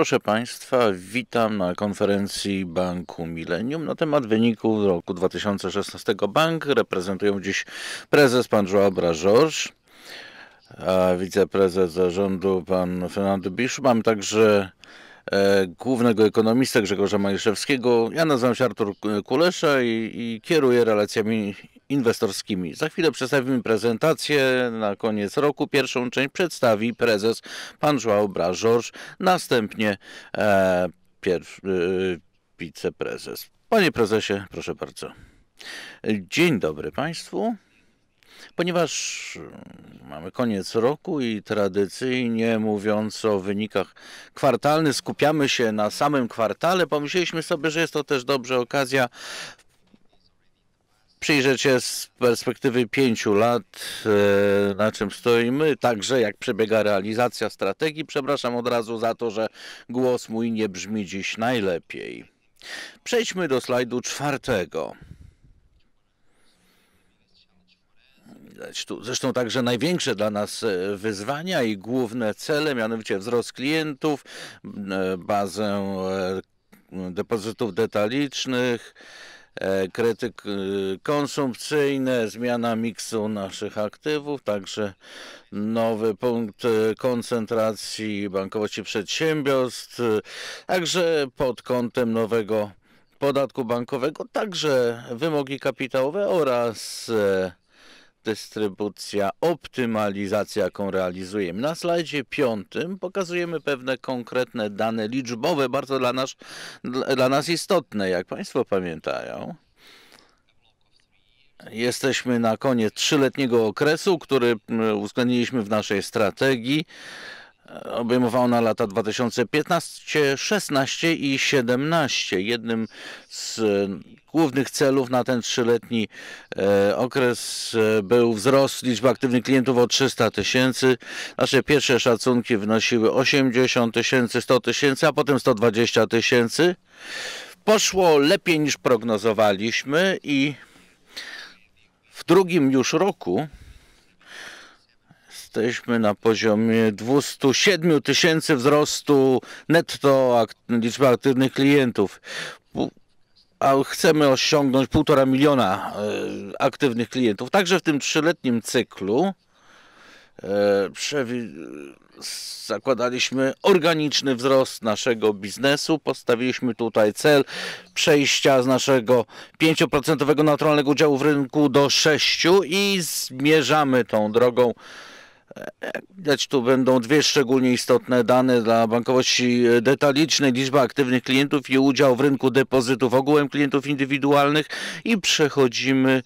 Proszę Państwa, witam na konferencji Banku Millennium na temat wyników roku 2016. Bank reprezentują dziś prezes pan João Brażorz, wiceprezes zarządu pan Fernando Bisz. Mam także E, głównego ekonomista Grzegorza Majuszewskiego. Ja nazywam się Artur Kulesza i, i kieruję relacjami inwestorskimi. Za chwilę przedstawimy prezentację na koniec roku. Pierwszą część przedstawi prezes pan João Braz następnie e, pierwszy, e, wiceprezes. Panie prezesie, proszę bardzo. Dzień dobry Państwu ponieważ mamy koniec roku i tradycyjnie mówiąc o wynikach kwartalnych, skupiamy się na samym kwartale. Pomyśleliśmy sobie, że jest to też dobrze okazja przyjrzeć się z perspektywy pięciu lat, e, na czym stoimy, także jak przebiega realizacja strategii. Przepraszam od razu za to, że głos mój nie brzmi dziś najlepiej. Przejdźmy do slajdu czwartego. widać tu. Zresztą także największe dla nas e, wyzwania i główne cele, mianowicie wzrost klientów, e, bazę e, depozytów detalicznych, kredy konsumpcyjne, zmiana miksu naszych aktywów, także nowy punkt koncentracji bankowości przedsiębiorstw, także pod kątem nowego podatku bankowego, także wymogi kapitałowe oraz dystrybucja, optymalizacja, jaką realizujemy. Na slajdzie piątym pokazujemy pewne konkretne dane liczbowe, bardzo dla nas, dla nas istotne, jak Państwo pamiętają. Jesteśmy na koniec trzyletniego okresu, który mm, uwzględniliśmy w naszej strategii obejmowała na lata 2015, 16 i 17. Jednym z e, głównych celów na ten trzyletni e, okres e, był wzrost liczby aktywnych klientów o 300 tysięcy. Nasze pierwsze szacunki wynosiły 80 tysięcy, 100 tysięcy, a potem 120 tysięcy. Poszło lepiej niż prognozowaliśmy i w drugim już roku Jesteśmy na poziomie 207 tysięcy wzrostu netto liczby aktywnych klientów. A chcemy osiągnąć 1,5 miliona e, aktywnych klientów. Także w tym trzyletnim cyklu e, zakładaliśmy organiczny wzrost naszego biznesu. Postawiliśmy tutaj cel przejścia z naszego 5% naturalnego udziału w rynku do 6% i zmierzamy tą drogą. Widać tu będą dwie szczególnie istotne dane dla bankowości detalicznej, liczba aktywnych klientów i udział w rynku depozytów ogółem klientów indywidualnych i przechodzimy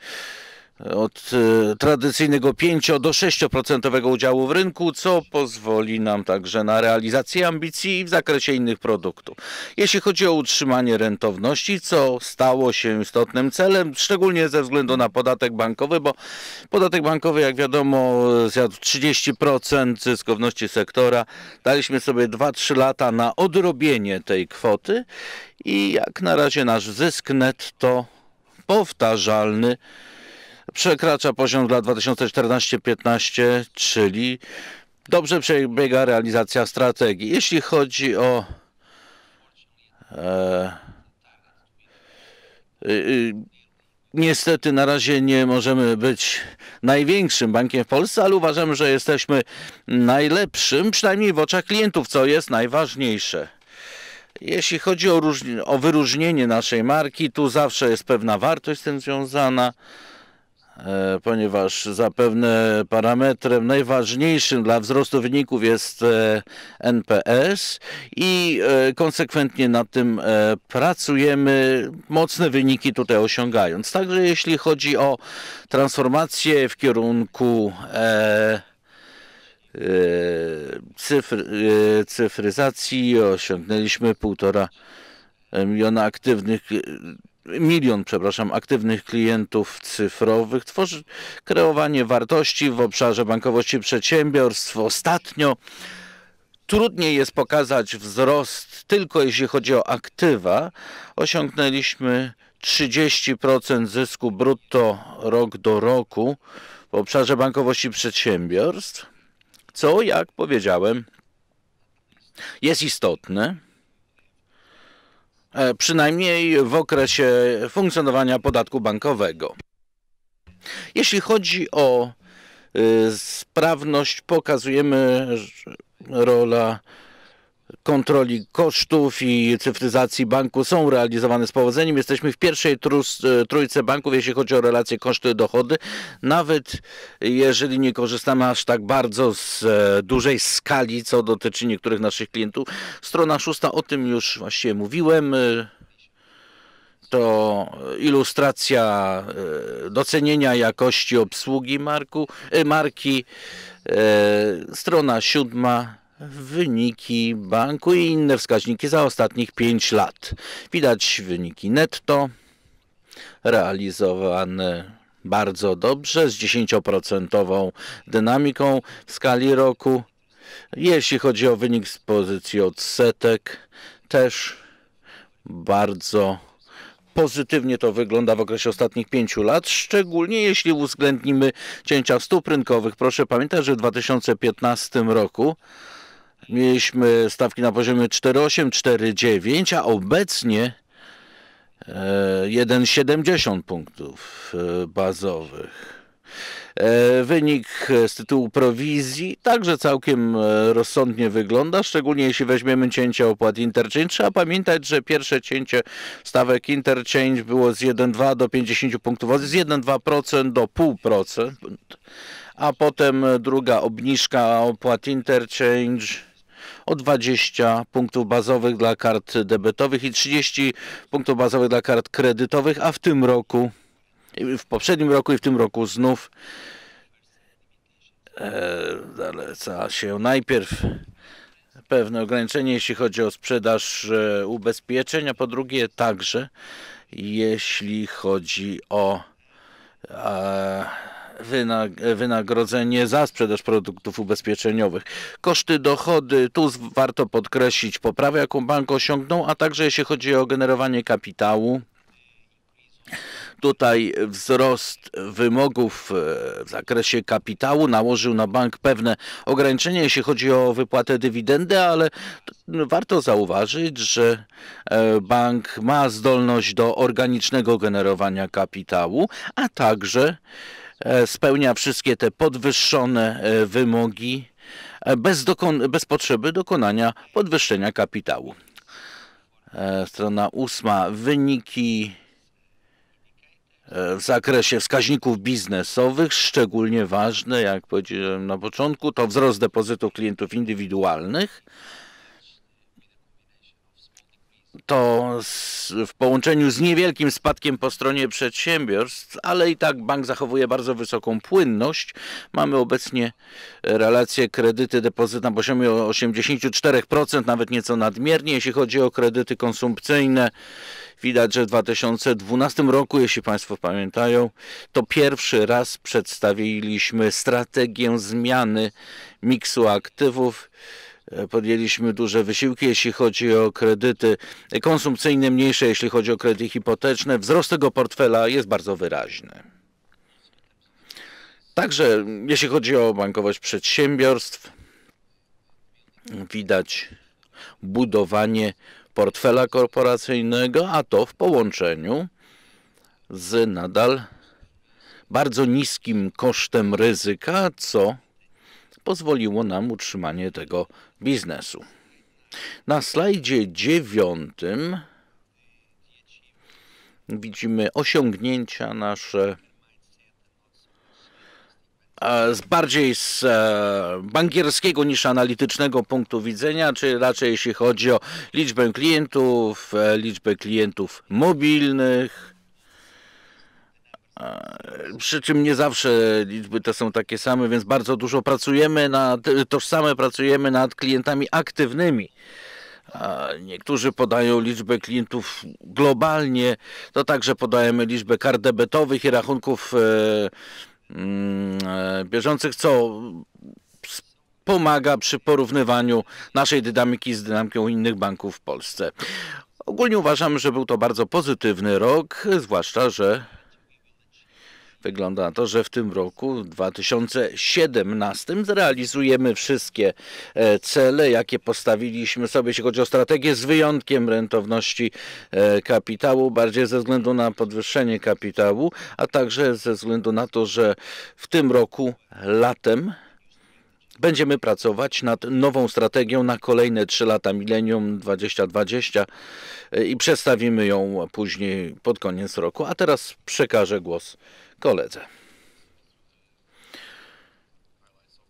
od e, tradycyjnego 5 do 6% udziału w rynku, co pozwoli nam także na realizację ambicji w zakresie innych produktów. Jeśli chodzi o utrzymanie rentowności, co stało się istotnym celem, szczególnie ze względu na podatek bankowy, bo podatek bankowy, jak wiadomo, zjadł 30% zyskowności sektora. Daliśmy sobie 2-3 lata na odrobienie tej kwoty i jak na razie nasz zysk netto powtarzalny przekracza poziom dla 2014-15, czyli dobrze przebiega realizacja strategii. Jeśli chodzi o e, y, y, niestety na razie nie możemy być największym bankiem w Polsce, ale uważam, że jesteśmy najlepszym, przynajmniej w oczach klientów, co jest najważniejsze. Jeśli chodzi o, o wyróżnienie naszej marki, tu zawsze jest pewna wartość z tym związana. E, ponieważ zapewne parametrem najważniejszym dla wzrostu wyników jest e, NPS i e, konsekwentnie nad tym pracujemy, mocne wyniki tutaj osiągając. Także jeśli chodzi o transformację w kierunku cyfryzacji, osiągnęliśmy 1,5 miliona aktywnych milion, przepraszam, aktywnych klientów cyfrowych, tworzy kreowanie wartości w obszarze bankowości przedsiębiorstw. Ostatnio trudniej jest pokazać wzrost tylko jeśli chodzi o aktywa. Osiągnęliśmy 30% zysku brutto rok do roku w obszarze bankowości przedsiębiorstw, co, jak powiedziałem, jest istotne. E, przynajmniej w okresie funkcjonowania podatku bankowego. Jeśli chodzi o y, sprawność, pokazujemy rola kontroli kosztów i cyfryzacji banku są realizowane z powodzeniem. Jesteśmy w pierwszej e, trójce banków, jeśli chodzi o relacje koszty-dochody. Nawet jeżeli nie korzystamy aż tak bardzo z e, dużej skali, co dotyczy niektórych naszych klientów. Strona szósta, o tym już właściwie mówiłem. E, to ilustracja docenienia jakości obsługi marku, marki. Strona siódma wyniki banku i inne wskaźniki za ostatnich 5 lat. Widać wyniki netto realizowane bardzo dobrze z 10% dynamiką w skali roku. Jeśli chodzi o wynik z pozycji odsetek, też bardzo pozytywnie to wygląda w okresie ostatnich pięciu lat, szczególnie jeśli uwzględnimy cięcia stóp rynkowych. Proszę pamiętać, że w 2015 roku mieliśmy stawki na poziomie 4,8, 4,9, a obecnie 1,70 e, punktów e, bazowych. E, wynik z tytułu prowizji także całkiem rozsądnie wygląda, szczególnie jeśli weźmiemy cięcie opłat interchange. Trzeba pamiętać, że pierwsze cięcie stawek interchange było z 1,2 do 50 punktów, z 1,2% do 0,5%, a potem druga obniżka opłat interchange o 20 punktów bazowych dla kart debetowych i 30 punktów bazowych dla kart kredytowych, a w tym roku, w poprzednim roku i w tym roku znów e, zaleca się najpierw pewne ograniczenie, jeśli chodzi o sprzedaż e, ubezpieczeń, a po drugie także, jeśli chodzi o e, wynagrodzenie za sprzedaż produktów ubezpieczeniowych. Koszty, dochody, tu warto podkreślić poprawę, jaką bank osiągnął, a także jeśli chodzi o generowanie kapitału. Tutaj wzrost wymogów e, w zakresie kapitału nałożył na bank pewne ograniczenia, jeśli chodzi o wypłatę dywidendy, ale warto zauważyć, że e, bank ma zdolność do organicznego generowania kapitału, a także E, spełnia wszystkie te podwyższone e, wymogi e, bez, bez potrzeby dokonania podwyższenia kapitału. Strona ósma. Wyniki w zakresie wskaźników biznesowych, szczególnie ważne, jak powiedziałem na początku, to wzrost depozytów klientów indywidualnych, to w połączeniu z niewielkim spadkiem po stronie przedsiębiorstw, ale i tak bank zachowuje bardzo wysoką płynność. Mamy obecnie relację kredyty depozyt na poziomie 84%, nawet nieco nadmiernie. Jeśli chodzi o kredyty konsumpcyjne, widać, że w 2012 roku, jeśli Państwo pamiętają, to pierwszy raz przedstawiliśmy strategię zmiany miksu aktywów E, podjęliśmy duże wysiłki, jeśli chodzi o kredyty konsumpcyjne, mniejsze, jeśli chodzi o kredyty hipoteczne. Wzrost tego portfela jest bardzo wyraźny. Także jeśli chodzi o bankowość przedsiębiorstw, widać budowanie portfela korporacyjnego, a to w połączeniu z nadal bardzo niskim kosztem ryzyka, co pozwoliło nam utrzymanie tego biznesu. Na slajdzie dziewiątym widzimy osiągnięcia nasze z bardziej z e, bankierskiego niż analitycznego punktu widzenia, czy raczej jeśli chodzi o liczbę klientów, e, liczbę klientów mobilnych, E, przy czym nie zawsze liczby te są takie same, więc bardzo dużo pracujemy nad, tożsame pracujemy nad klientami aktywnymi. Niektórzy podają liczbę klientów globalnie, to także podajemy liczbę kart debetowych i rachunków e, mm, e, bieżących, co pomaga przy porównywaniu naszej dynamiki z dynamiką innych banków w Polsce. Ogólnie uważam, że był to bardzo pozytywny rok, zwłaszcza, że Wygląda na to, że w tym roku 2017 zrealizujemy wszystkie e, cele, jakie postawiliśmy sobie, jeśli chodzi o strategię, z wyjątkiem rentowności e, kapitału, bardziej ze względu na podwyższenie kapitału, a także ze względu na to, że w tym roku latem Będziemy pracować nad nową strategią na kolejne 3 lata milenium 2020 e, i przedstawimy ją później pod koniec roku. A teraz przekażę głos koledze.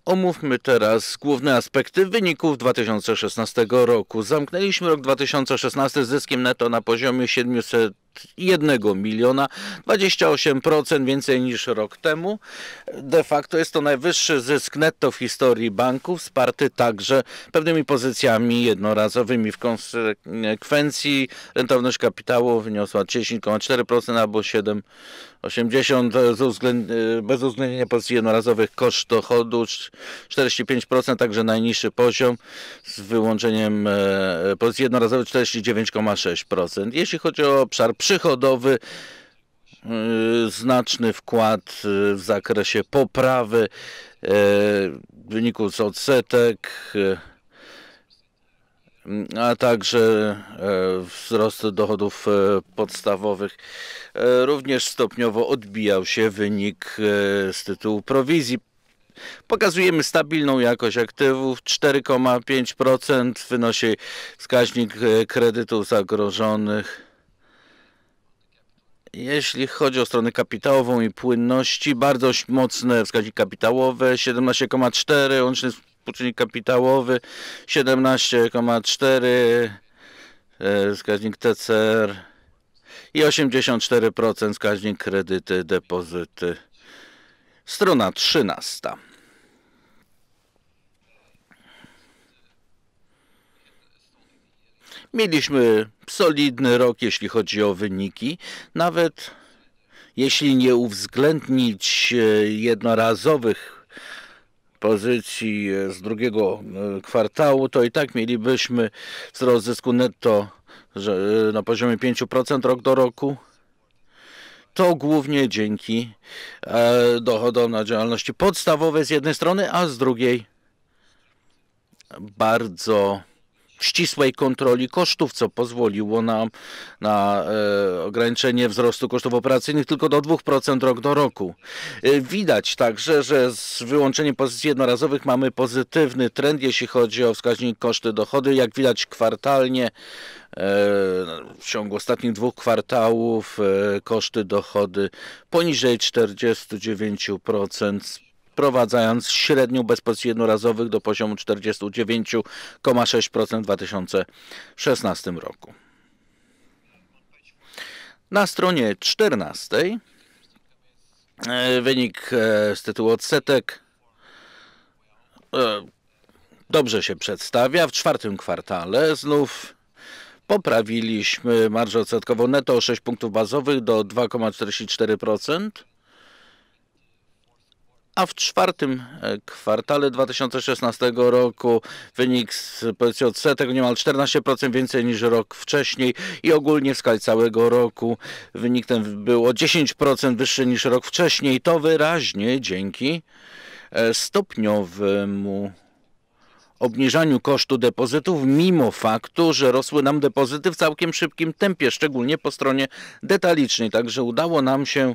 Omówmy teraz główne aspekty wyników 2016 roku. Zamknęliśmy rok 2016 z zyskiem netto na poziomie 700 1 miliona, 28% więcej niż rok temu. De facto jest to najwyższy zysk netto w historii banku, wsparty także pewnymi pozycjami jednorazowymi. W konsekwencji rentowność kapitału wyniosła 10,4% albo 7,80% bez uwzględnienia pozycji jednorazowych koszt dochodu 45%, także najniższy poziom z wyłączeniem e, pozycji jednorazowych 49,6%. Jeśli chodzi o obszar przychodowy y, znaczny wkład y, w zakresie poprawy y, wyników z odsetek, a także wzrost dochodów podstawowych. Również stopniowo odbijał się wynik z tytułu prowizji. Pokazujemy stabilną jakość aktywów, 4,5% wynosi wskaźnik kredytów zagrożonych jeśli chodzi o stronę kapitałową i płynności, bardzo mocne wskaźniki kapitałowe, 17,4, łączny współczynnik kapitałowy 17,4, e, wskaźnik TCR i 84% wskaźnik kredyty, depozyty. Strona 13. Mieliśmy solidny rok, jeśli chodzi o wyniki. Nawet jeśli nie uwzględnić e, jednorazowych pozycji e, z drugiego e, kwartału, to i tak mielibyśmy wzrost zysku netto na poziomie 5% rok do roku. To głównie dzięki dochodom na działalności podstawowej z jednej strony, a z drugiej bardzo ścisłej kontroli kosztów, co pozwoliło nam na e, ograniczenie wzrostu kosztów operacyjnych tylko do 2% rok do roku. E, widać także, że z wyłączeniem pozycji jednorazowych mamy pozytywny trend, jeśli chodzi o wskaźnik koszty dochody. Jak widać kwartalnie e, w ciągu ostatnich dwóch kwartałów e, koszty dochody poniżej 49% sprowadzając średnią bezpośrednio jednorazowych do poziomu 49,6% w 2016 roku. Na stronie 14 e, wynik e, z tytułu odsetek e, dobrze się przedstawia. W czwartym kwartale znów poprawiliśmy marżę odsetkową netto o 6 punktów bazowych do 2,44% a w czwartym e, kwartale 2016 roku wynik z pozycji odsetek niemal 14% więcej niż rok wcześniej i ogólnie w skali całego roku wynik ten był o 10% wyższy niż rok wcześniej. To wyraźnie dzięki e, stopniowemu obniżaniu kosztu depozytów, mimo faktu, że rosły nam depozyty w całkiem szybkim tempie, szczególnie po stronie detalicznej. Także udało nam się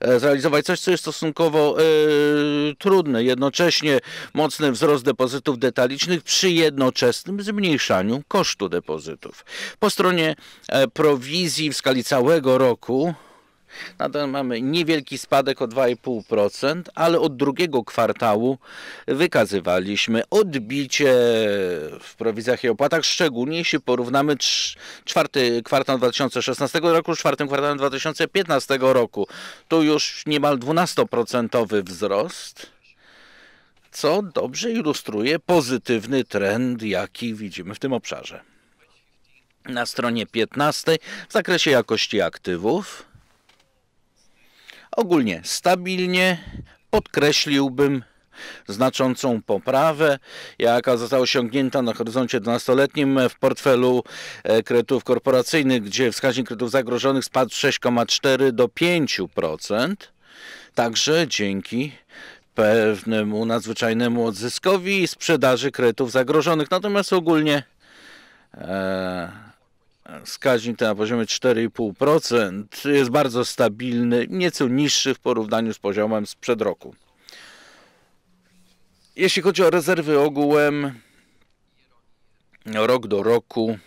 e, zrealizować coś, co jest stosunkowo yy, trudne. Jednocześnie mocny wzrost depozytów detalicznych przy jednoczesnym zmniejszaniu kosztu depozytów. Po stronie e, prowizji w skali całego roku Nadal mamy niewielki spadek o 2,5%, ale od drugiego kwartału wykazywaliśmy odbicie w prowizjach i opłatach, szczególnie jeśli porównamy czwarty kwartał 2016 roku z czwartym kwartałem 2015 roku. Tu już niemal 12% wzrost co dobrze ilustruje pozytywny trend, jaki widzimy w tym obszarze. Na stronie 15 w zakresie jakości aktywów Ogólnie stabilnie podkreśliłbym znaczącą poprawę, jaka została osiągnięta na horyzoncie 12-letnim w portfelu e, kredytów korporacyjnych, gdzie wskaźnik kredytów zagrożonych spadł 6,4 do 5%. Także dzięki pewnemu nadzwyczajnemu odzyskowi i sprzedaży kredytów zagrożonych. Natomiast ogólnie e, wskaźnik ten na poziomie 4,5% jest bardzo stabilny, nieco niższy w porównaniu z poziomem sprzed roku. Jeśli chodzi o rezerwy ogółem, rok do roku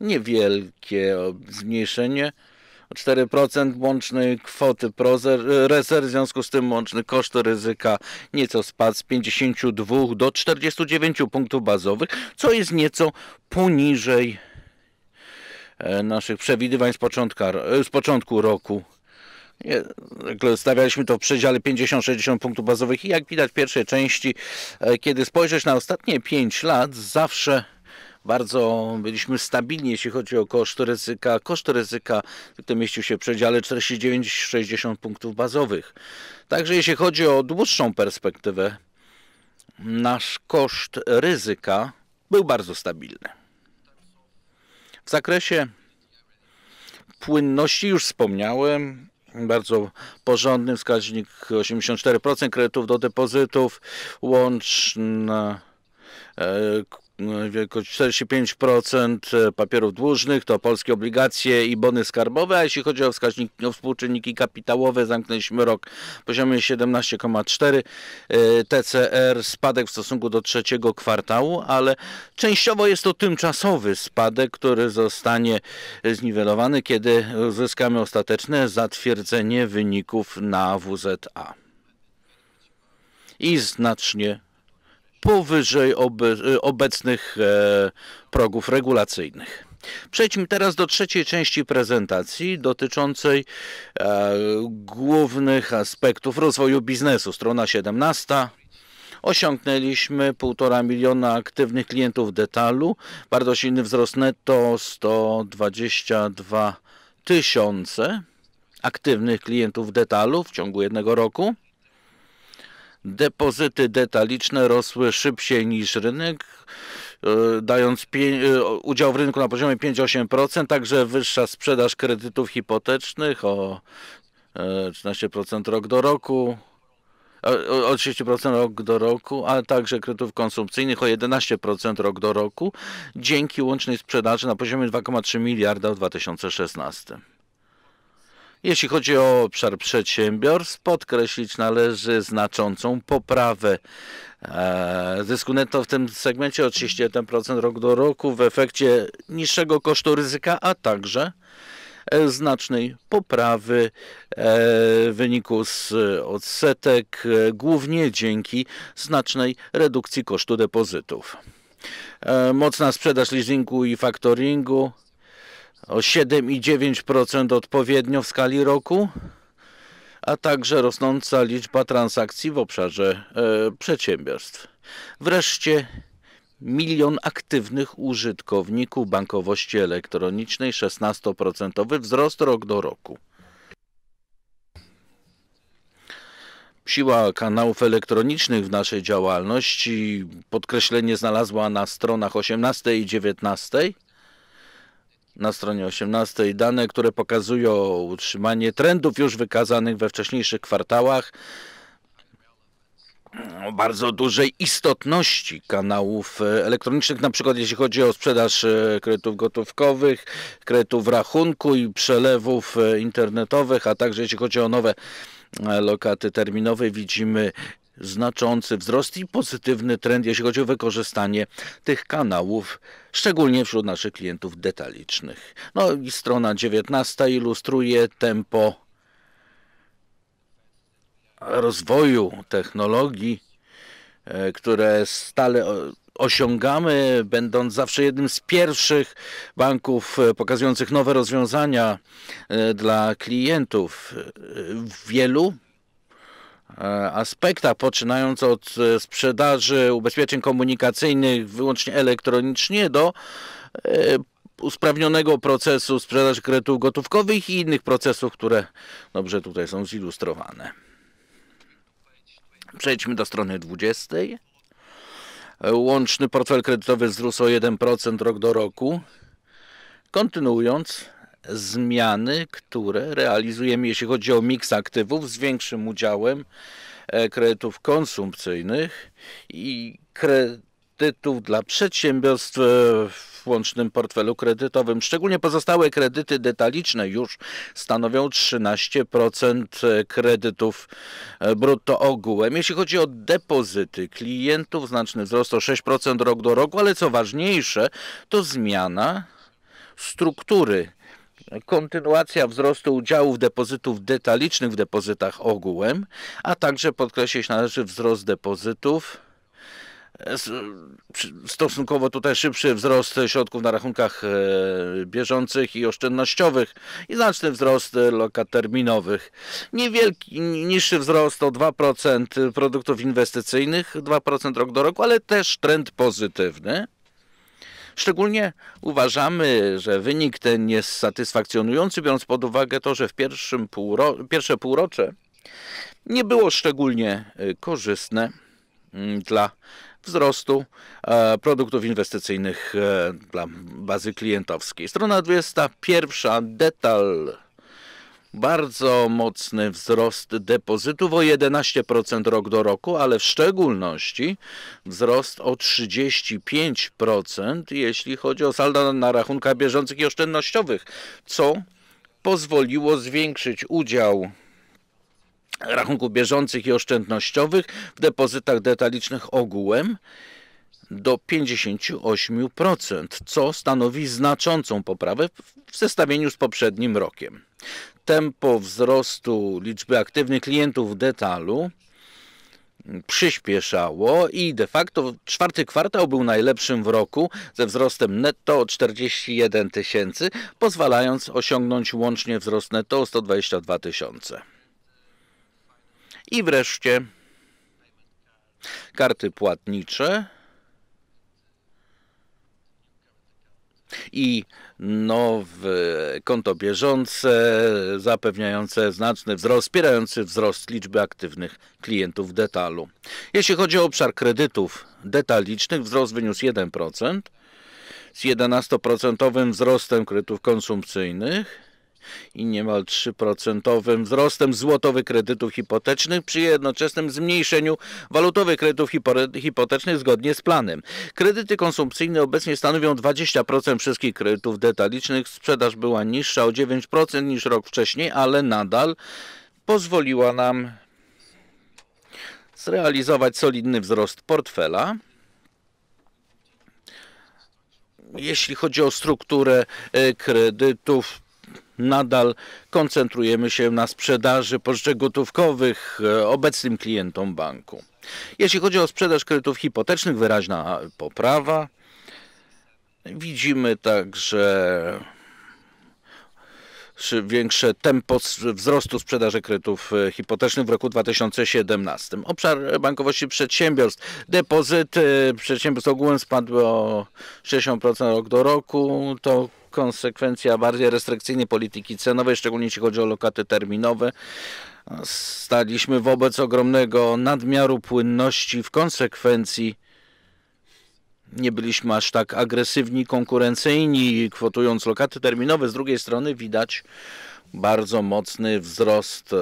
niewielkie zmniejszenie. o 4% łącznej kwoty rezerw, w związku z tym łączny koszt ryzyka nieco spadł z 52 do 49 punktów bazowych, co jest nieco poniżej E, naszych przewidywań z, początka, e, z początku roku. Stawialiśmy to w przedziale 50-60 punktów bazowych i jak widać w pierwszej części, e, kiedy spojrzeć na ostatnie 5 lat, zawsze bardzo byliśmy stabilni, jeśli chodzi o koszt ryzyka. Koszt ryzyka to mieścił się w przedziale 49-60 punktów bazowych. Także jeśli chodzi o dłuższą perspektywę, nasz koszt ryzyka był bardzo stabilny. W zakresie płynności już wspomniałem. Bardzo porządny wskaźnik 84% kredytów do depozytów. Łączna e, no wielkość 45% e, papierów dłużnych to polskie obligacje i bony skarbowe, a jeśli chodzi o, wskaźnik, o współczynniki kapitałowe, zamknęliśmy rok w poziomie 17,4 e, TCR, spadek w stosunku do trzeciego kwartału, ale częściowo jest to tymczasowy spadek, który zostanie zniwelowany, kiedy uzyskamy ostateczne zatwierdzenie wyników na WZA. I znacznie powyżej obecnych e, progów regulacyjnych. Przejdźmy teraz do trzeciej części prezentacji dotyczącej e, głównych aspektów rozwoju biznesu. Strona 17. Osiągnęliśmy 1,5 miliona aktywnych klientów detalu. Bardzo silny wzrost netto 122 tysiące aktywnych klientów detalu w ciągu jednego roku depozyty detaliczne rosły szybciej niż rynek, e, dając e, udział w rynku na poziomie 5-8%, także wyższa sprzedaż kredytów hipotecznych o 13% e, rok do roku, o 30% rok do roku, a także kredytów konsumpcyjnych o 11% rok do roku, dzięki łącznej sprzedaży na poziomie 2,3 miliarda w 2016. Jeśli chodzi o obszar przedsiębiorstw, podkreślić należy znaczącą poprawę e, zysku netto w tym segmencie o 31% rok do roku w efekcie niższego kosztu ryzyka, a także e, znacznej poprawy w e, wyniku z odsetek, głównie dzięki znacznej redukcji kosztu depozytów. Mocna sprzedaż leasingu i faktoringu o 7,9% odpowiednio w skali roku, a także rosnąca liczba transakcji w obszarze e, przedsiębiorstw. Wreszcie milion aktywnych użytkowników bankowości elektronicznej, 16% wzrost rok do roku. Siła kanałów elektronicznych w naszej działalności podkreślenie znalazła na stronach 18 i 19 na stronie 18 dane, które pokazują utrzymanie trendów już wykazanych we wcześniejszych kwartałach o bardzo dużej istotności kanałów elektronicznych, na przykład jeśli chodzi o sprzedaż e, kredytów gotówkowych, kredytów w rachunku i przelewów e, internetowych, a także jeśli chodzi o nowe e, lokaty terminowe, widzimy znaczący wzrost i pozytywny trend, jeśli chodzi o wykorzystanie tych kanałów, szczególnie wśród naszych klientów detalicznych. No i strona 19 ilustruje tempo rozwoju technologii, e, które stale osiągamy, będąc zawsze jednym z pierwszych banków e, pokazujących nowe rozwiązania e, dla klientów. Wielu E, aspektach, poczynając od e, sprzedaży ubezpieczeń komunikacyjnych wyłącznie elektronicznie do e, usprawnionego procesu sprzedaży kredytów gotówkowych i innych procesów, które dobrze tutaj są zilustrowane. Przejdźmy do strony 20. Łączny portfel kredytowy wzrósł o 1% rok do roku. Kontynuując, zmiany, które realizujemy, jeśli chodzi o miks aktywów z większym udziałem e, kredytów konsumpcyjnych i kredytów dla przedsiębiorstw e, w łącznym portfelu kredytowym. Szczególnie pozostałe kredyty detaliczne już stanowią 13% e, kredytów brutto ogółem. Jeśli chodzi o depozyty klientów, znaczny wzrost o 6% rok do roku, ale co ważniejsze, to zmiana struktury kontynuacja wzrostu udziałów depozytów detalicznych w depozytach ogółem, a także podkreślić należy wzrost depozytów e, stosunkowo tutaj szybszy wzrost środków na rachunkach e, bieżących i oszczędnościowych i znaczny wzrost e, lokat terminowych. Niewielki, niższy wzrost o 2% produktów inwestycyjnych, 2% rok do roku, ale też trend pozytywny. Szczególnie uważamy, że wynik ten jest satysfakcjonujący, biorąc pod uwagę to, że w pierwszym półro pierwsze półrocze nie było szczególnie y, korzystne mm, dla wzrostu e, produktów inwestycyjnych e, dla bazy klientowskiej. Strona 21. Detal bardzo mocny wzrost depozytów o 11% rok do roku, ale w szczególności wzrost o 35%, jeśli chodzi o salda na rachunkach bieżących i oszczędnościowych, co pozwoliło zwiększyć udział rachunków bieżących i oszczędnościowych w depozytach detalicznych ogółem do 58%, co stanowi znaczącą poprawę w zestawieniu z poprzednim rokiem tempo wzrostu liczby aktywnych klientów w detalu przyspieszało i de facto czwarty kwartał był najlepszym w roku ze wzrostem netto o 41 tysięcy, pozwalając osiągnąć łącznie wzrost netto o 122 tysiące. I wreszcie karty płatnicze i nowe konto bieżące zapewniające znaczny wzrost, wspierający wzrost liczby aktywnych klientów detalu. Jeśli chodzi o obszar kredytów detalicznych, wzrost wyniósł 1% z 11% wzrostem kredytów konsumpcyjnych i niemal 3% wzrostem złotowych kredytów hipotecznych przy jednoczesnym zmniejszeniu walutowych kredytów hipotecznych zgodnie z planem. Kredyty konsumpcyjne obecnie stanowią 20% wszystkich kredytów detalicznych. Sprzedaż była niższa o 9% niż rok wcześniej, ale nadal pozwoliła nam zrealizować solidny wzrost portfela jeśli chodzi o strukturę e, kredytów, nadal koncentrujemy się na sprzedaży pożyczek gotówkowych e, obecnym klientom banku. Jeśli chodzi o sprzedaż kredytów hipotecznych, wyraźna poprawa. Widzimy także większe tempo wzrostu sprzedaży kredytów e, hipotecznych w roku 2017. Obszar bankowości przedsiębiorstw. Depozyty e, przedsiębiorstw ogółem spadły o 60% rok do roku. To konsekwencja bardziej restrykcyjnej polityki cenowej, szczególnie jeśli chodzi o lokaty terminowe. Staliśmy wobec ogromnego nadmiaru płynności, w konsekwencji nie byliśmy aż tak agresywni, konkurencyjni, kwotując lokaty terminowe. Z drugiej strony widać bardzo mocny wzrost e,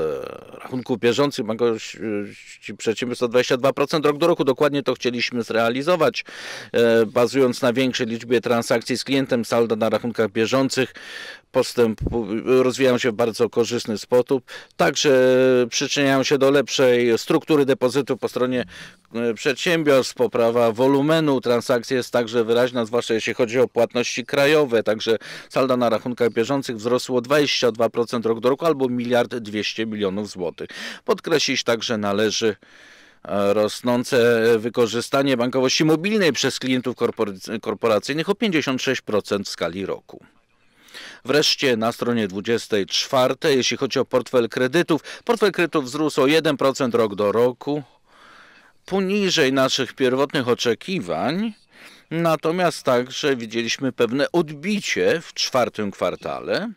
rachunków bieżących bankowości przedsiębiorstw o 22% rok do roku. Dokładnie to chcieliśmy zrealizować, e, bazując na większej liczbie transakcji z klientem salda na rachunkach bieżących postęp rozwijają się w bardzo korzystny sposób. Także przyczyniają się do lepszej struktury depozytu po stronie e, przedsiębiorstw, poprawa wolumenu transakcji jest także wyraźna, zwłaszcza jeśli chodzi o płatności krajowe. Także salda na rachunkach bieżących wzrosło 22% procent rok do roku albo miliard 200 milionów złotych. Podkreślić także należy e, rosnące wykorzystanie bankowości mobilnej przez klientów korporacyjnych o 56% w skali roku. Wreszcie na stronie 24, jeśli chodzi o portfel kredytów, portfel kredytów wzrósł o 1% rok do roku, poniżej naszych pierwotnych oczekiwań, natomiast także widzieliśmy pewne odbicie w czwartym kwartale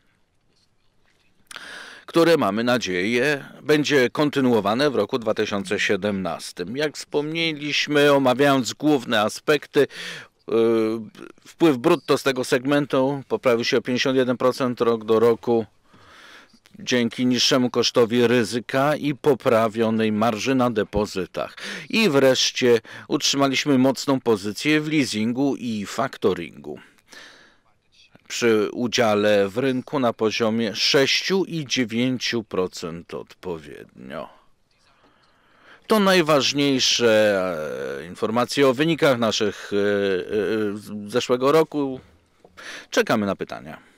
które mamy nadzieję będzie kontynuowane w roku 2017. Jak wspomnieliśmy, omawiając główne aspekty, y, wpływ brutto z tego segmentu poprawił się o 51% rok do roku dzięki niższemu kosztowi ryzyka i poprawionej marży na depozytach. I wreszcie utrzymaliśmy mocną pozycję w leasingu i faktoringu przy udziale w rynku na poziomie 6,9% i odpowiednio. To najważniejsze e, informacje o wynikach naszych e, e, zeszłego roku. Czekamy na pytania.